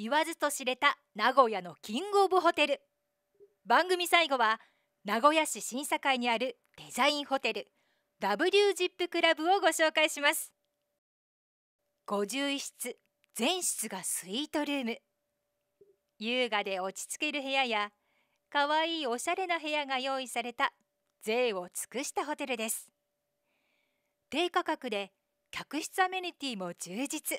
言わずと知れた名古屋のキングオブホテル番組最後は名古屋市審査会にあるデザインホテル W ジップクラブをご紹介します51室全室がスイートルーム優雅で落ち着ける部屋やかわいいおしゃれな部屋が用意された税を尽くしたホテルです低価格で客室アメニティも充実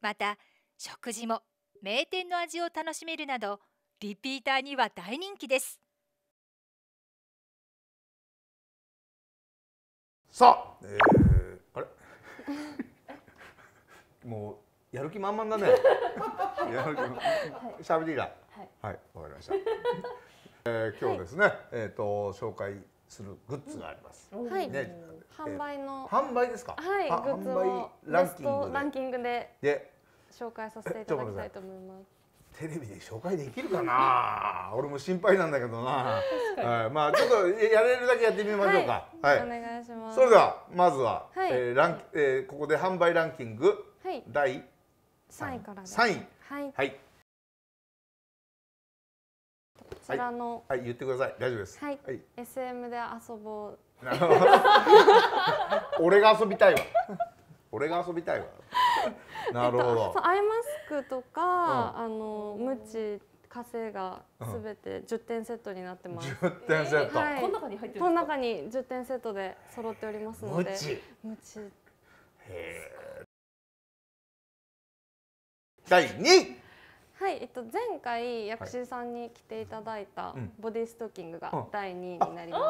また食事も名店の味を楽しめるなどリピーターには大人気ですさあ、えー、あれ もうやる気満々だね やる気しゃべりがはい、わ、はい、かりました、えー、今日ですね、はい、えっ、ー、と紹介するグッズがあります。はい。ね、販売の、販売ですか。はい。グッズのランキングで。で、紹介させていただきたいと思います。テレビで紹介できるかな俺も心配なんだけどな、はい、まあちょっとやれるだけやってみましょうか、はい、はい、お願いしますそれではまずは、はい、えー、ランえー、ここで販売ランキング、はい、第3位からです3位はい、こちらの、はい、言ってください大丈夫ですはい、SM で遊ぼう 俺が遊びたいわ俺が遊びたいわ なるほど、えっと、アイマスクとか、うん、あのムチ火星がすべて10点セットになってます。10点セット、えーはい、この中に入ってるこの中に10点セットで揃っておりますので。ムチ。ムチ。へえ。第2はい、えっと、前回薬師さんに着ていただいたボディストッキングが第2位になります、はいうん、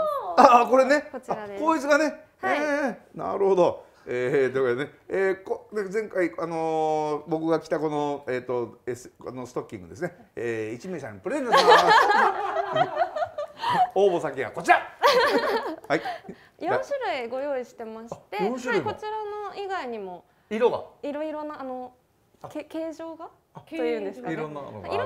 ああこれねこちらでこいつがね、はい、えなるほどえー、ということでね、えー、こ前回、あのー、僕が着たこの,、えーと S、このストッキングですね、えー、一名さんにプレゼントします 応募先はこちらはい4種類ご用意してまして、はい、こちらの以外にも色がいろいろなあのけ形状がというんですかね色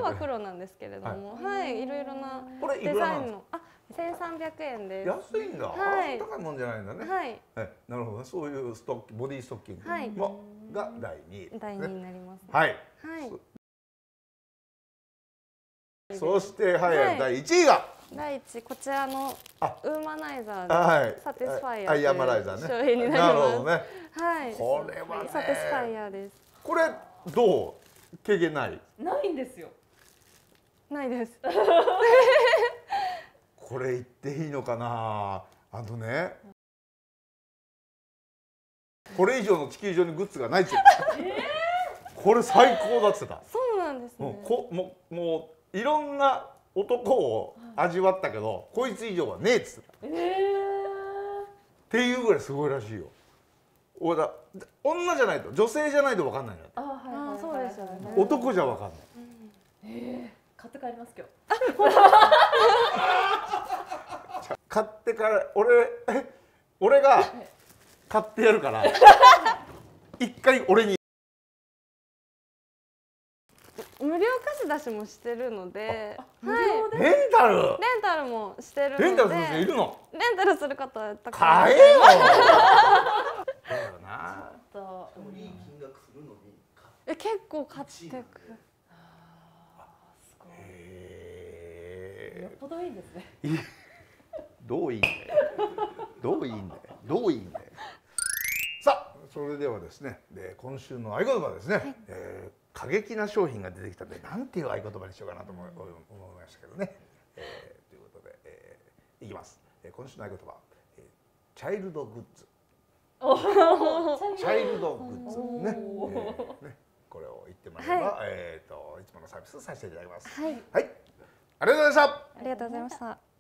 は黒なんですけれども、はい、いろいろなデザインのあ千三百円です。安いんだ。はい、高いもんじゃないんだね。はい。はなるほど、そういうストッボディストッキングはい、が第二、ね、第二になります、ね、はい。はい。そしてはい、はい、第一位が第一こちらのウーマナイザーで、はい、サティスファイアという商品になります。なるほどね。はい。これは、ね、サティスファイアです。これ。どう経験ないないんですよないですこれ言っていいのかなあのねこれ以上の地球上にグッズがないって、えー、これ最高だってたそうなんですね、うこももういろんな男を味わったけど、こいつ以上はねえっつってた、えー、っていうぐらいすごいらしいよ俺だ女じゃないと女性じゃないと分かんないんだっ男じゃわかんない。ええ買って帰ります今日。買ってから俺俺が買ってやるから。一回俺に。無料貸し出しもしてるので、はい、レンタルレンタルもしてるレンタルする人いるのレンタルする方買えよえ結構買ってくあすごいよっぽどいいんですねどういいんだよどういいんだよどういいんだよさあそれではですねで今週の合言葉ですね、はい、えー、過激な商品が出てきたんでなんていう合言葉にしようかなと思いましたけどね、えー、ということで、えー、いきます、えー、今週の合言葉、えー、チャイルドグッズチャイルドグッズねえね、ねの、はい、えっ、ー、といつものサービスをさせていただきます。はい。はい。ありがとうございました。ありがとうございました。